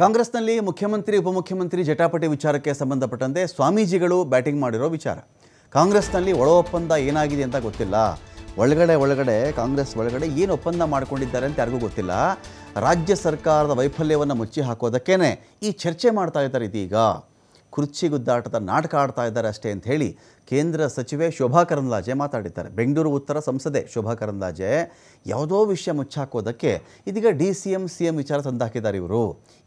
ಕಾಂಗ್ರೆಸ್ನಲ್ಲಿ ಮುಖ್ಯಮಂತ್ರಿ ಉಪಮುಖ್ಯಮಂತ್ರಿ ಜಟಾಪಟಿ ವಿಚಾರಕ್ಕೆ ಸಂಬಂಧಪಟ್ಟಂತೆ ಸ್ವಾಮೀಜಿಗಳು ಬ್ಯಾಟಿಂಗ್ ಮಾಡಿರೋ ವಿಚಾರ ಕಾಂಗ್ರೆಸ್ನಲ್ಲಿ ಒಳ ಒಪ್ಪಂದ ಏನಾಗಿದೆ ಅಂತ ಗೊತ್ತಿಲ್ಲ ಒಳಗಡೆ ಒಳಗಡೆ ಕಾಂಗ್ರೆಸ್ ಒಳಗಡೆ ಏನು ಒಪ್ಪಂದ ಮಾಡಿಕೊಂಡಿದ್ದಾರೆ ಅಂತ ಯಾರಿಗೂ ಗೊತ್ತಿಲ್ಲ ರಾಜ್ಯ ಸರ್ಕಾರದ ವೈಫಲ್ಯವನ್ನು ಮುಚ್ಚಿ ಹಾಕೋದಕ್ಕೇನೆ ಈ ಚರ್ಚೆ ಮಾಡ್ತಾ ಇದ್ದಾರೆ ಇದೀಗ ಕುರ್ಚಿಗುದ್ದಾಟದ ನಾಟಕ ಆಡ್ತಾ ಇದ್ದಾರೆ ಅಷ್ಟೇ ಅಂತ ಹೇಳಿ ಕೇಂದ್ರ ಸಚಿವೆ ಶೋಭಾ ಕರಂದ್ಲಾಜೆ ಮಾತಾಡಿದ್ದಾರೆ ಬೆಂಗಳೂರು ಉತ್ತರ ಸಂಸದೆ ಶೋಭಾ ಕರಂದ್ಲಾಜೆ ಯಾವುದೋ ವಿಷಯ ಮುಚ್ಚಾಕೋದಕ್ಕೆ ಇದೀಗ D C M C M ವಿಚಾರ ತಂದಾಕಿದ್ದಾರೆ ಇವರು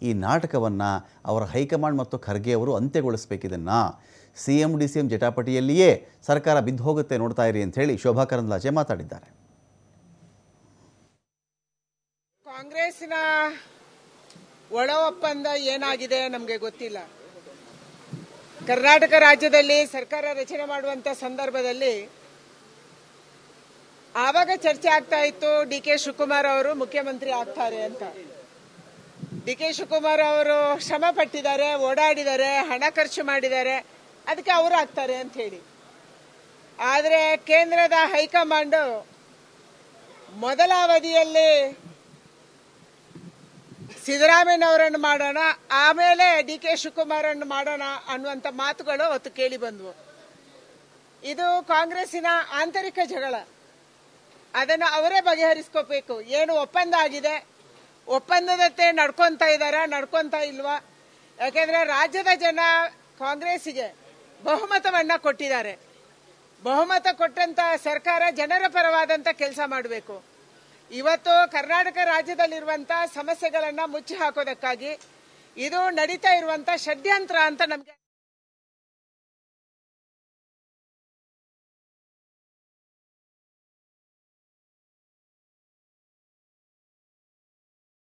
ಈ ನಾಟಕವನ್ನು ಅವರ ಹೈಕಮಾಂಡ್ ಮತ್ತು ಖರ್ಗೆ ಅವರು ಅಂತ್ಯಗೊಳಿಸಬೇಕಿದನ್ನು C M D C M ಜಟಾಪಟಿಯಲ್ಲಿಯೇ ಸರ್ಕಾರ ಬಿದ್ದು ಹೋಗುತ್ತೆ ನೋಡ್ತಾ ಇರಿ ಅಂತ ಹೇಳಿ ಶೋಭಾ ಕರಂದ್ಲಾಜೆ ಮಾತಾಡಿದ್ದಾರೆ ಕಾಂಗ್ರೆಸ್ನ ಒಳ ಒಪ್ಪಂದ ಏನಾಗಿದೆ ನಮಗೆ ಗೊತ್ತಿಲ್ಲ ಕರ್ನಾಟಕ ರಾಜ್ಯದಲ್ಲಿ ಸರ್ಕಾರ ರಚನೆ ಮಾಡುವಂತ ಸಂದರ್ಭದಲ್ಲಿ ಆವಾಗ ಚರ್ಚೆ ಆಗ್ತಾ ಇತ್ತು ಡಿ ಕೆ ಶಿವಕುಮಾರ್ ಅವರು ಮುಖ್ಯಮಂತ್ರಿ ಆಗ್ತಾರೆ ಅಂತ ಡಿ ಕೆ ಶಿವಕುಮಾರ್ ಅವರು ಶ್ರಮ ಪಟ್ಟಿದ್ದಾರೆ ಓಡಾಡಿದ್ದಾರೆ ಹಣ ಖರ್ಚು ಮಾಡಿದ್ದಾರೆ ಅದಕ್ಕೆ ಅವರು ಆಗ್ತಾರೆ ಅಂತ ಹೇಳಿ ಆದರೆ ಕೇಂದ್ರದ ಹೈಕಮಾಂಡ್ ಮೊದಲ ಅವಧಿಯಲ್ಲಿ ಸಿದ್ದರಾಮಯ್ಯನವರನ್ನು ಮಾಡೋಣ ಆಮೇಲೆ ಡಿ ಕೆ ಶಿವಕುಮಾರನ್ನು ಮಾಡೋಣ ಅನ್ನುವಂಥ ಮಾತುಗಳು ಅವತ್ತು ಕೇಳಿ ಬಂದವು ಇದು ಕಾಂಗ್ರೆಸ್ಸಿನ ಆಂತರಿಕ ಜಗಳ ಅದನ್ನು ಅವರೇ ಬಗೆಹರಿಸ್ಕೋಬೇಕು ಏನು ಒಪ್ಪಂದ ಆಗಿದೆ ಒಪ್ಪಂದದತ್ತೆ ನಡ್ಕೊಂತ ಇದ್ದಾರಾ ನಡ್ಕೊಂತ ಇಲ್ವಾ ಯಾಕೆಂದ್ರೆ ರಾಜ್ಯದ ಜನ ಕಾಂಗ್ರೆಸ್ಸಿಗೆ ಬಹುಮತವನ್ನ ಕೊಟ್ಟಿದ್ದಾರೆ ಬಹುಮತ ಕೊಟ್ಟಂತ ಸರ್ಕಾರ ಜನರ ಪರವಾದಂತ ಕೆಲಸ ಮಾಡಬೇಕು ಇವತ್ತು ಕರ್ನಾಟಕ ರಾಜ್ಯದಲ್ಲಿರುವಂತಹ ಸಮಸ್ಯೆಗಳನ್ನ ಮುಚ್ಚಿ ಹಾಕೋದಕ್ಕಾಗಿ ಇದು ನಡೀತಾ ಇರುವಂತ ಷಡ್ಯಂತ್ರ ಅಂತ ನಮಗೆ